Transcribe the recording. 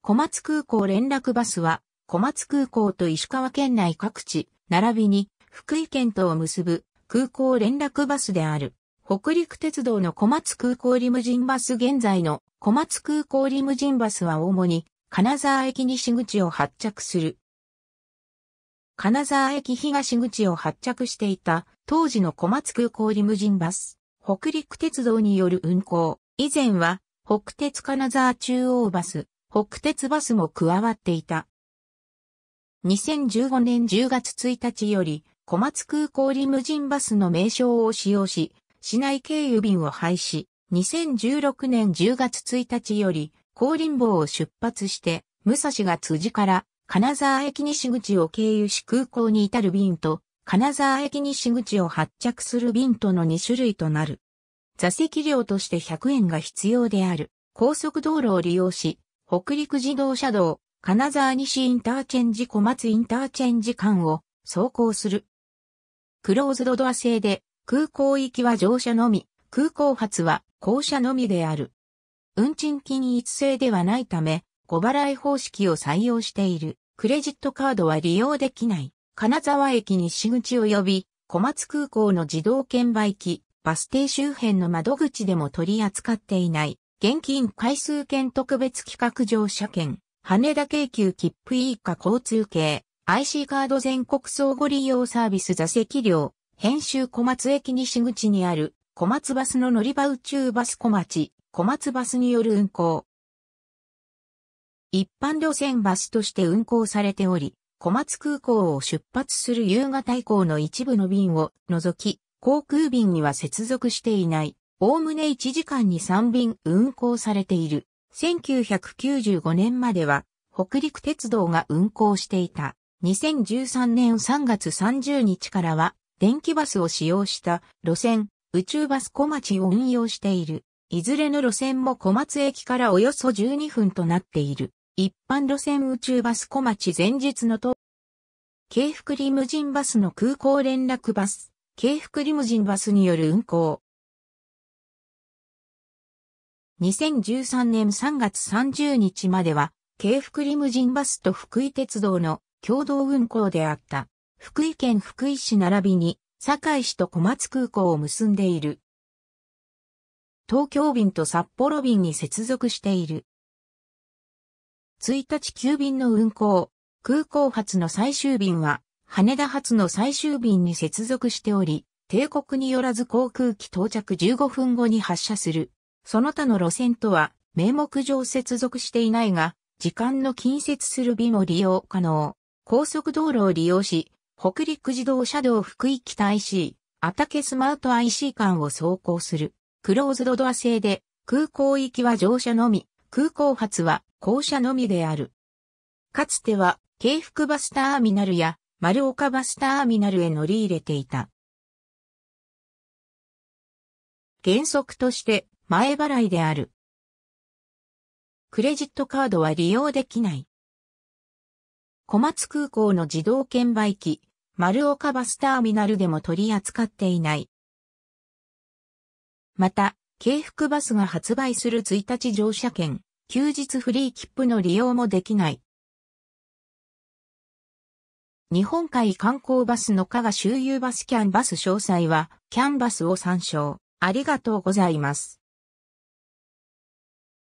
小松空港連絡バスは、小松空港と石川県内各地、並びに福井県とを結ぶ空港連絡バスである。北陸鉄道の小松空港リムジンバス現在の小松空港リムジンバスは主に金沢駅西口を発着する。金沢駅東口を発着していた当時の小松空港リムジンバス。北陸鉄道による運行。以前は北鉄金沢中央バス、北鉄バスも加わっていた。2015年10月1日より、小松空港リムジンバスの名称を使用し、市内経由便を廃止。2016年10月1日より、高林坊を出発して、武蔵が辻から金沢駅西口を経由し空港に至る便と、金沢駅西口を発着する便との2種類となる。座席料として100円が必要である。高速道路を利用し、北陸自動車道、金沢西インターチェンジ小松インターチェンジ間を走行する。クローズドドア制で、空港行きは乗車のみ、空港発は降車のみである。運賃均一制ではないため、小払い方式を採用している。クレジットカードは利用できない。金沢駅西口及び、小松空港の自動券売機、バス停周辺の窓口でも取り扱っていない。現金回数券特別企画乗車券、羽田京急切符以下交通系、IC カード全国相互利用サービス座席料、編集小松駅西口にある小松バスの乗り場宇宙バス小町、小松バスによる運行。一般路線バスとして運行されており、小松空港を出発する夕方以降の一部の便を除き、航空便には接続していない。おおむね1時間に3便運行されている。1995年までは北陸鉄道が運行していた。2013年3月30日からは電気バスを使用した路線宇宙バス小町を運用している。いずれの路線も小松駅からおよそ12分となっている。一般路線宇宙バス小町前日のと、京福リムジンバスの空港連絡バス、京福リムジンバスによる運行。2013年3月30日までは、京福リムジンバスと福井鉄道の共同運行であった。福井県福井市並びに、堺市と小松空港を結んでいる。東京便と札幌便に接続している。1日急便の運行、空港発の最終便は、羽田発の最終便に接続しており、帝国によらず航空機到着15分後に発車する。その他の路線とは、名目上接続していないが、時間の近接する日も利用可能。高速道路を利用し、北陸自動車道福井北 IC、あたけスマート IC 間を走行する。クローズドドア制で、空港行きは乗車のみ、空港発は降車のみである。かつては、京福バスターミナルや丸岡バスターミナルへ乗り入れていた。原則として、前払いである。クレジットカードは利用できない。小松空港の自動券売機、丸岡バスターミナルでも取り扱っていない。また、京福バスが発売する1日乗車券、休日フリー切符の利用もできない。日本海観光バスの加賀周遊バスキャンバス詳細は、キャンバスを参照。ありがとうございます。